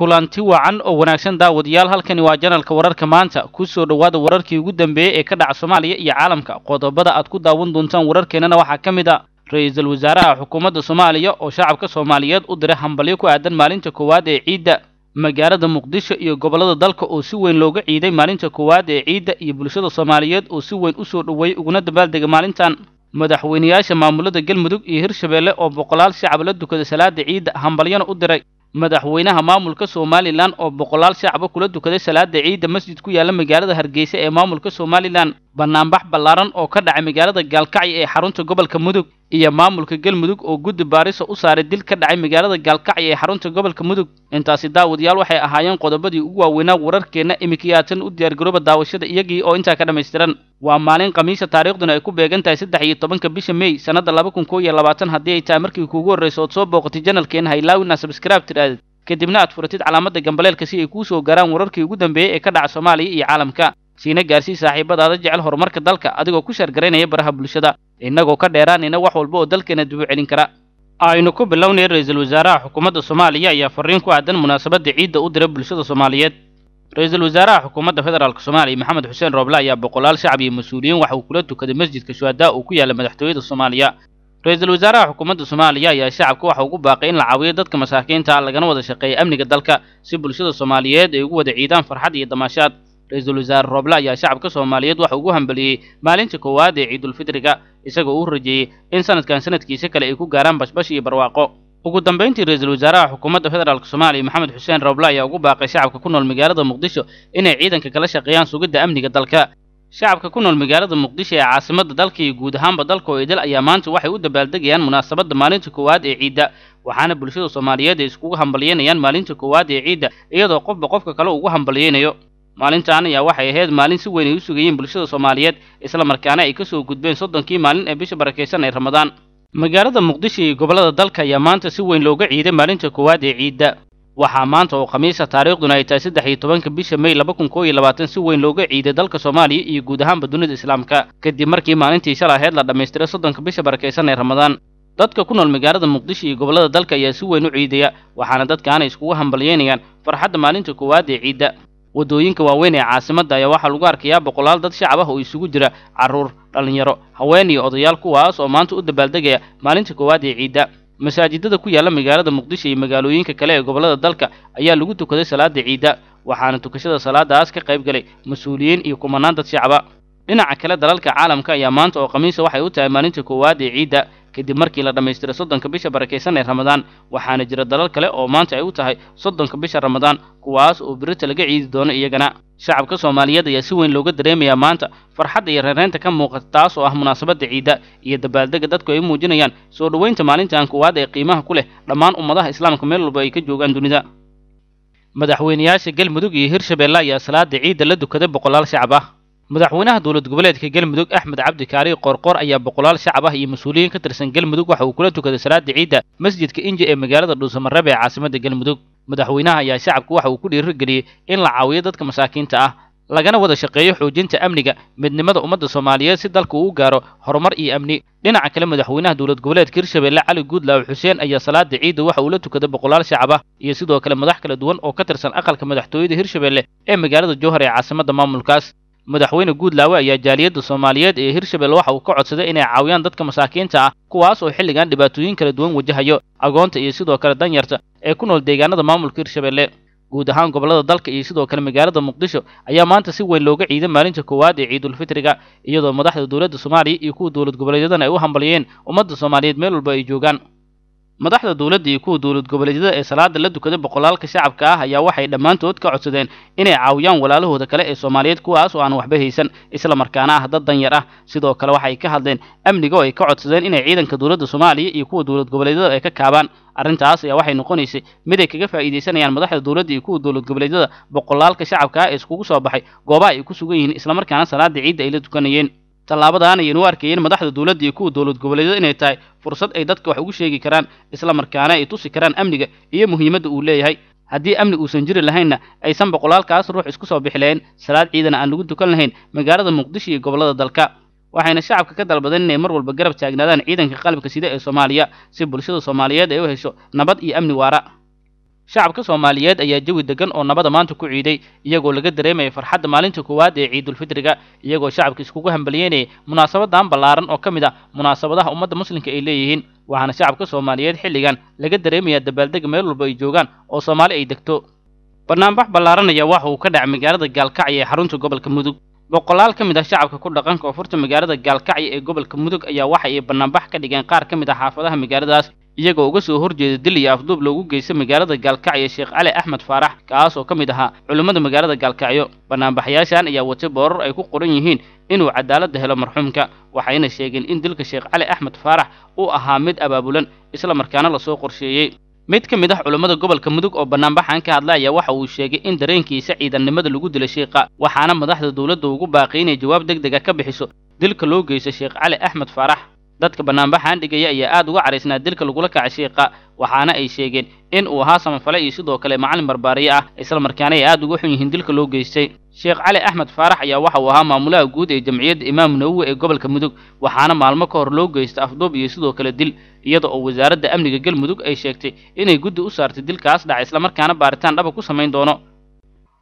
kulanti wacan oo wanaagsan daawadayaal halkani waa janalka wararka maanta ku soo dhowaada wararkii ugu dambeeyey ee ka dhaca soomaaliya iyo caalamka qodobada aad ku daawan doontaan wararkeennana waxaa ka mid a ra-iisul wasaaraha xukuumadda soomaaliya oo shacabka soomaaliyeed u diray hambalyo ku aadan maalinta koowaad ee ciidda magaalada muqdisho iyo gobollada dalka oo si weyn looga ciiday maalinta koowaad ee ciidda iyo bulshada soomaaliyeed oo si weyn u soo dhoweeyey uguna dabaaldega maalintan madaxweynayaasha maamulada galmudug iyo hirshabeelle oo boqolaal shacab la dukada salaada ciidda hambalyana u diray madaxweynaha maamulka somalilan oo boqolaal shacaba kula dukaday salaada ciidda masjid ku yaala magaalada hargeysa ee maamulka somalilan banaanbax ballaaran oo ka dhacay magaalada gaalkacyo ee xarunta gobolka mudug iyo maamulka galmudug oo guddi baarisa u saaray dil ka dhacay magaalada gaalkacyo ee xarunta gobolka mudug intaasi daawadayaal waxay ahaayeen qodobadii ugu waaweynaa wararkeenna imikiyaasan u diyaargarooba daawashada iyagii oo intaa ka dhammaystiran waa maalin khamiisa taariikhduna ay ku beegan tahay saddex iyo tobanka bisha mey sannadda laba kun koo iyo labaatan haddii ay tahay markii kuugu horrayso ood soo booqatay janalkeena haylaawina sabskraib tiraadid kadibna aad furatid calaamadda gambaleelka si ay kuu soo garaan wararkii ugu dambeeyey ee ka dhaca soomaaliya iyo caalamka siina gaarsii saaxiibadaada jecel horumarka dalka adigoo ku sheergaraynaya baraha bulshada innagoo ka dheeraanayna wax walba oo dalkeena dib u celin kara aynu ku bilownay ra-iisul wasaaraha xukuumadda soomaaliya ayaa fariin ku aadan munaasabadda ciidda u dira bulshada soomaaliyeed ra-iisul wasaaraha xukuumadda federaalk soomaaliya maxamed xuseen rooble ayaa boqolaal shacab iyo mas-uuliyiin waxa uu kula tukaday masjidka shuhadaa uu ku yaalla madaxtooyada soomaaliya ra-iisul wasaaraha xukuumadda soomaaliya ayaa shacabka waxa ugu baaqay in la caawiyo dadka masaakiinta lagana wada shaqeeya amniga dalka si bulshada soomaaliyeed ay ugu wada ciidaan farxad iyo damaashaad ra-iisul wasaare rooble ayaa shacabka soomaaliyeed waxa ugu hambaliyey maalinta koowaad ee ciidulfidriga isagoo uu rajeeyey in sanadkan sanadkiisa kale ay ku gaaraan bashbash iyo barwaaqo ugu dambayntii ra-iisul wasaaraha xukuumadda federaalk soomaaliya maxamed xuseen rooble ayaa ugu baaqay shacabka ku nool magaalada muqdisho inay ciidanka kala shaqeeyaan sugidda amniga dalka shacabka ku nool magaalada muqdisho ee caasimadda dalka iyo guud ahaanba dalka oo idil ayaa maanta waxay u dabaaldegayaan munaasabadda maalinta koowaad ee ciidda waxaana bulshada soomaaliyeed ay iskugu hambalyeynayaan maalinta koowaad ee ciidda iyadoo qofba qofka kale ugu hambalyeynayo maalintan ayaa waxay ahayd maalin si weyn ay u sugayeen bulshada soomaaliyeed isla markaana ay kasoo gudbeen soddonkii maalin ee bisha barakaysan ee ramadaan magaalada muqdisho iyo gobollada dalka ayaa maanta si weyn looga ciiday maalinta koowaad ee ciidda waxaa maanta oo khamiisa taariikhduna ay tahay saddex iyo bisha may laba kun koo iyo labaatan si weyn looga ciiday dalka soomaaliya iyo guud ahaanba dunida islaamka kadib markii maalintii shalay ahayd la dhammaystiray soddonka bisha barakaysan ee ramadaan dadka ku nool magaalada muqdisho iyo gobollada dalka ayaa si weyn u ciidaya waxaana dadkaana iskugu hambalyeynayaan farxadda maalinta koowaad ee ciidda wadooyinka waaweyn ee caasimadda ayaa waxaa lagu arkayaa boqolaal dad shacab ah oo isugu jira carruur dhallinyaro haween iyo odayaal kuwaas oo maanta u dabaaldegaya maalinta koowaad ee ciidda masaajidada ku yaala magaalada muqdisho iyo magaalooyinka kale ee gobollada dalka ayaa lagu tukaday salaada ciidda waxaana tukashada salaadaas ka qayb galay mas-uuliyiin iyo kumanaan dad shacaba dhinaca kale dalalka caalamka ayaa maanta oo khamiisa waxay u tahay maalinta koowaad ee ciidda kadib markii la dhammaystiray soddonka bisha barakaysan ee ramadaan waxaana jira dalal kale oo maanta ay u tahay soddonka bisha ramadaan kuwaas oo birita laga ciidi doono iyagana shacabka soomaaliyeed ayaa si weyn looga dareemayaa maanta farxadda iyo reereynta ka muuqata taas oo ah munaasabadda ciidda iyo dabaaldega dadku ay muujinayaan soo dhoweynta maalintan kuwaad ee qiimaha ku leh dhammaan ummadaha islaamka meel walba ay ka joogaan dunida madaxweynayaasha galmudug iyo hirshabeelle ayaa salaada ciidda la dukaday boqolaal shacab ah madaxweynaha dowlad goboleedka galmudug axmed cabdikaari qorqor ayaa boqolaal shacab ah iyo mas-uuliyiin ka tirsan galmudug waxa uu kula tukaday salaada ciidda masjidka inji ee magaalada dhuusamareeb ee caasimada galmudug madaxweynaha ayaa shacabka waxa uu ku dhiirigeliyey in la caawiyo dadka masaakiinta ah lagana wada shaqeeyo xoojinta amniga midnimada ummadda soomaaliyeed si dalka uu gaaro horumar iyo amni dhinaca kale madaxweynaha dowlad goboleedka hirshabeelle cali guudlaaw xuseen ayaa salaada ciidda waxa uu la tukaday boqolaal shacab ah iyo sidoo kale madax kala duwan oo ka tirsan aqalka madaxtooyada hirshabeelle ee magaalada jowhar ee caasimada maamulkaas madaxweyne guudlaawe ayaa jaaliyadda soomaaliyeed ee hirshabelle waxa uu ka codsaday inay caawiyaan dadka masaakiinta ah kuwaas oo xilligan dhibaatooyin kala duwan wajahayo agoonta iyo sidoo kale danyarta ee ku nool deegaanada maamulka hirshabelle guud ahaan gobollada dalka iyo sidoo kale magaalada muqdisho ayaa maanta si weyn looga ciiday maalinta koowaad ee ciidulfitriga iyadoo madaxda dowladda soomaaliya iyo kuwa dowlad goboleedyadana ay u hambaliyeen ummadda soomaaliyeed meel walba ay joogaan madaxda dowladda iyo kuwa dowlad goboleedyada ee salaada la dukaday boqolaalka shacabka ah ayaa waxay dhammaantood ka codsadeen inay caawiyaan walaalahooda kale ee soomaaliyeed kuwaas oo aan waxba haysan islamarkaana ah dad danyar ah sidoo kale waxay ka hadleen amniga oo ay ka codsadeen inay ciidanka dowladda soomaaliya iyo kuwa dowlad goboleedyada ay ka kaabaan arrintaas ayaa waxay noqonaysay mid ay kaga faa'iidaysanayaan madaxda dowladda iyo kuwa dowlad goboleedyada boqolaalka shacabka ah ee iskugu soo baxay goobaha ay ku sugan yihiin islamarkaana salaadda ciidda ay la dukanayeen tallaabadan ayaynu arkayeen madaxda dowladda iyo kuwa dowlad goboleedyada inay tahay fursad ay dadka wax ugu sheegi karaan isla markaana ay tusi karaan amniga iyo muhiimadda uu leeyahay haddii amni uusan jiri lahaynna aysan boqolaalkaas ruux isku soo bixi lahayn salaad ciidan aan lagu dukan lahayn magaalada muqdisho iyo gobollada dalka waxayna shacabka ka dalbadeen inay mar walba garab taagnaadaan ciidanka qalabka sida ee soomaaliya si bulshada soomaaliyeed ay u hesho nabad iyo amni waara shacabka soomaaliyeed ayaa jawi degan oo nabada maanta ku ciiday iyagoo laga dareemaya farxadda maalinta koowaad ee ciidulfitriga iyagoo shacabka iskugu hambalyeynaya munaasabadan ballaaran oo ka mid ah munaasabadaha ummadda muslimka ay leeyihiin waxaana shacabka soomaaliyeed xilligan laga dareemayaa dabaaldega meel walba ay joogaan oo soomaali ay degto bannaanbax ballaaran ayaa waxa uu ka dhacay magaalada gaalkacyo ee xarunta gobolka mudug boqolaal ka mid ah shacabka ku dhaqan koonfurta magaalada gaalkacyo ee gobolka mudug ayaa waxa ay bannaanbax ka dhigeen qaar ka mid ah xaafadaha magaaladaas iyagoo uga soo horjeeda dil iyo afduub loogu geysta magaalada gaalkacyo sheekh cali axmed faarax kaas oo ka mid ahaa culimmada magaalada gaalkacyo banaanbaxyaashan ayaa wate boorar ay ku qoran yihiin inuu cadaaladda helo marxuumka waxayna sheegeen in dilka sheekh cali axmed faarax uu ahaa mid abaabulan isla markaana lasoo qorsheeyey mid ka mid ah culimmada gobolka mudug oo bannaanbaxan ka hadla ayaa waxa uu sheegay in dareenkiisa ciidannimada lagu dilay sheekha waxaana madaxda dowladda ugu baaqay inay jawaab deg dega ah ka bixiso dilka loo geysta sheekh cali axmed faarax dadka banaanbaxaan dhigaya ayaa aad uga caraysnaa dilka lagula kacay shiiqa waxaana ay sheegeen in uu ahaa samafalay iyo sidoo kale macalin barbaariye ah islamarkaana ay aad uga xun yihiin dilka loo geystay sheekh cali axmed faarax ayaa waxa uu ahaa maamulaha guud ee jamciyadda imaam nawowi ee gobolka mudug waxaana maalmo ka hor loo geysta afduub iyo sidoo kale dil iyada oo wasaaradda amniga galmudug ay sheegtay inay guddi u saartay dilkaas dhaca islamarkaana baaritaan dhaba ku samayn doono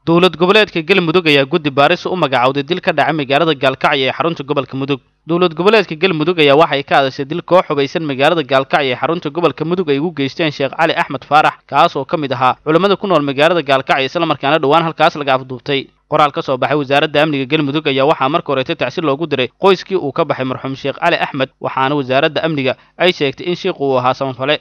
dowlad goboleedka galmudug ayaa guddi baarisa u magacowday dil ka dhacay magaalada gaalkacya ee xarunta gobolka mudug dowlad goboleedka galmudug ayaa waxay ka hadashay dil koox xubaysan magaalada gaalkacyo ee xarunta gobolka mudug ay ugu geysteen sheekh cali axmed faarax kaas oo ka mid ahaa culimmada ku nool magaalada gaalkacyo islamarkaana dhowaan halkaas laga afduubtay qoraal ka soo baxay wasaaradda amniga galmudug ayaa waxaa marka horeeta tacsi loogu diray qoyskii uu ka baxay marxuum sheekh cali axmed waxaana wasaaradda amniga ay sheegtay in sheikhu uu ahaa samafale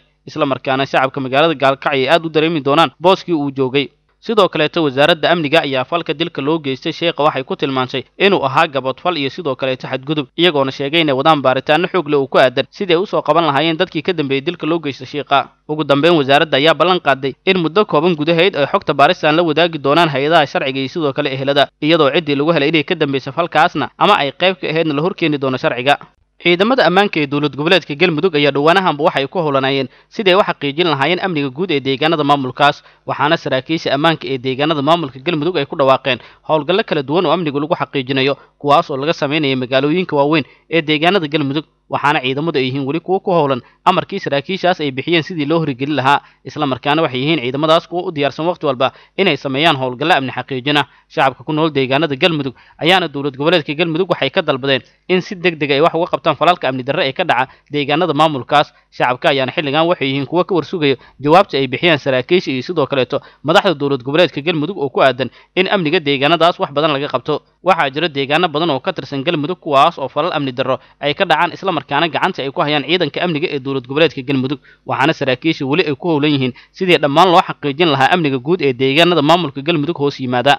markaana shacabka magaalada gaalkacyo ay aad u dareemi doonaan booskii uu joogay sidoo kaleeto wasaaradda amniga ayaa falka dilka loo geystay sheekha waxay ku tilmaantay inuu ahaa gabadfal iyo sidoo kaleeto xadgudub iyagoona sheegay inay wadaan baaritaano xoogle uu ku aadan sidii ay usoo qaban lahaayeen dadkii ka dambeeyey dilka loo geystay sheekha ugu dambeyn wasaaradda ayaa ballan qaaday in muddo kooban gudahayd ay xogta baaristan la wadaagi doonaan hay-adaha sharciga iyo sidoo kale ehelada iyadoo ciddii lagu helay inay ka dambaysay falkaasna ama ay qayb ka ahaydna la horkeeni doono sharciga ciidamada ammaanka ee dowlad goboleedka galmudug ayaa dhowaanahanba waxay ku howlanayeen sidii ay u xaqiijin lahaayeen amniga guud ee deegaanada maamulkaas waxaana saraakiisha ammaanka ee deegaanada maamulka galmudug ay ku dhawaaqeen howlgallo kala duwan oo amniga lagu xaqiijinayo kuwaas oo laga samaynayo magaalooyinka waaweyn ee deegaanada galmudug waxaana ciidamadu ay yihiin weli kuwo ku howlan amarkii saraakiishaas ay bixiyeen sidii loo horigelin lahaa isla markaana waxay yihiin ciidamadaas kuwo u diyaarsan wakhti walba inay sameeyaan howlgallo amni xaqiijina shacabka ku nool deegaanada galmudug ayaana dowlad goboleedka galmudug waxay ka dalbadeen in si deg deg ay wax uga qabtaan falalka amni darre ee ka dhaca deegaanada maamulkaas shacabka ayaana xilligan waxay yihiin kuwo ka warsugaya jawaabta ay bixiyaan saraakiisha iyo sidoo kaleeto madaxda dowlad goboleedka galmudug oo ku aadan in amniga deegaanadaas wax badan laga qabto waxaa jira deegaano badan oo ka tirsan galmudug kuwaas oo falal amni darro ay ka dhacaan isla markaana gacanta ay ku hayaan ciidanka amniga ee dowlad goboleedka galmudug waxaana saraakiisha weli ay ku howlan yihiin sidii dhammaan loo xaqiijin lahaa amniga guud ee deegaanada maamulka galmudug hoos yimaada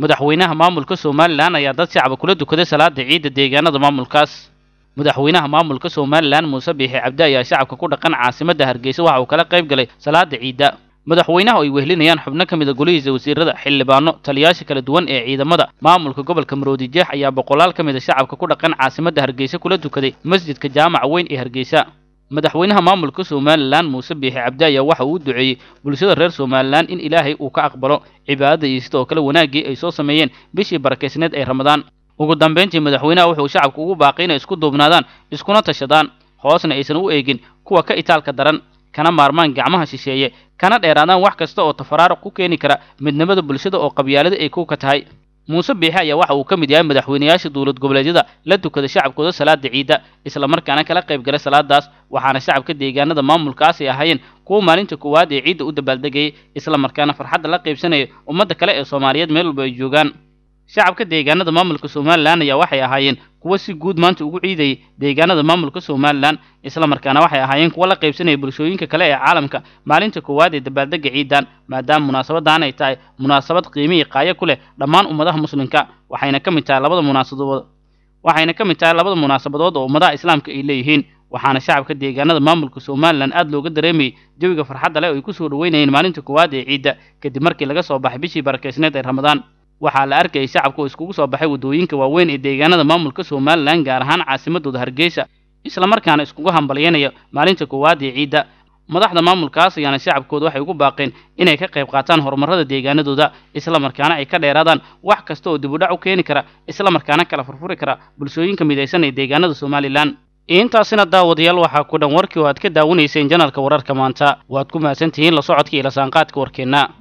madaxweynaha maamulka somalilan ayaa dad shacaba kula dukaday salaada ciidda deegaanada maamulkaas madaxweynaha maamulka somalilan muuse biixi cabdi ayaa shacabka ku dhaqan caasimadda hargeysa waxa uu kala qayb galay salaada ciidda madaxweynaha ay wehlinayaan xubno ka mid a golihiisa wasiirada xildhibaano taliyaasha kala duwan ee ciidamada maamulka gobolka maroodijeex ayaa boqolaal ka mid a shacabka ku dhaqan caasimadda hargeysa kula dukaday masjidka jaamaca weyn ee hargeysa madaxweynaha maamulka somalilan muuse biixi cabdi ayaa waxa uu duceeyey bulshada reer somalilan in ilaahay uu ka aqbalo cibaadada iyo sidoo kale wanaaggii ay soo sameeyeen bishii barakaysneed ee ramadaan ugu dambayntii madaxweynaha wuxuu shacabka ugu baaqay inay isku duubnaadaan iskuna tashadaan hoosna aysan u eegin kuwa ka itaalka daran kana maarmaan gacmaha shisheeye kana dheeraadaan wax kasta oo tafaraaruq ku keeni kara midnimada bulshada oo qabyaalada ay kuka tahay muuse biixe ayaa waxa uu ka mid yahay madaxweynayaasha dowlad goboleedyada la tukada shacabkooda salaada ciidda islamarkaana kala qayb gala salaadaas waxaana shacabka deegaanada maamulkaas ay ahaayeen kuwa maalinta koowaad ee ciidda u dabaaldegayay islamarkaana farxadda la qaybsanaya ummadda kale ee soomaaliyeed meel walba ay joogaan shacabka deegaanada maamulka somalilan ayaa waxay ahaayeen kuwo si guud maanta ugu ciidayay deegaanada maamulka somalilan markaana waxay ahaayeen kuwo la qaybsanaya bulshooyinka kale ee caalamka maalinta koowaad ee dabaaldega ciiddan maadaama munaasabadan ay tahay munaasabad qiimihii qaayo ku leh dhammaan ummadaha muslimka waxayna ka mid tahay labada munaasabadood waxayna ka mid tahay labada munaasabadood oo ummadaha islaamka ay leeyihiin waxaana shacabka deegaanada maamulka somalilan aad looga dareemayay jawiga farxadda leh oo ay soo dhoweynayeen maalinta koowaad ee ciidda kadib markii laga soo baxay bishii barakaysneed ee ramadaan waxaa la arkayay shacabka oo iskugu soo baxay waddooyinka waaweyn ee deegaanada maamulka somalilan gaar ahaan caasimadooda hargeysa islamarkaana iskugu hambalyaynaya maalinta koowaad ee ciidda madaxda maamulkaas ayaana shacabkooda waxay ugu baaqeen inay ka qayb qaataan horumarada deegaanadooda isla markaana ay ka dheeraadaan wax kasta oo dibudhac u keeni kara isla markaana kala furfuri kara bulshooyinka midaysan ee deegaanada somaalilan intaasina daawadayaal waxaa ku dhan warkii oo aad ka daawanayseen janalka wararka maanta waad ku mahadsantihiin la socodka iyo saanqaadka warkeenna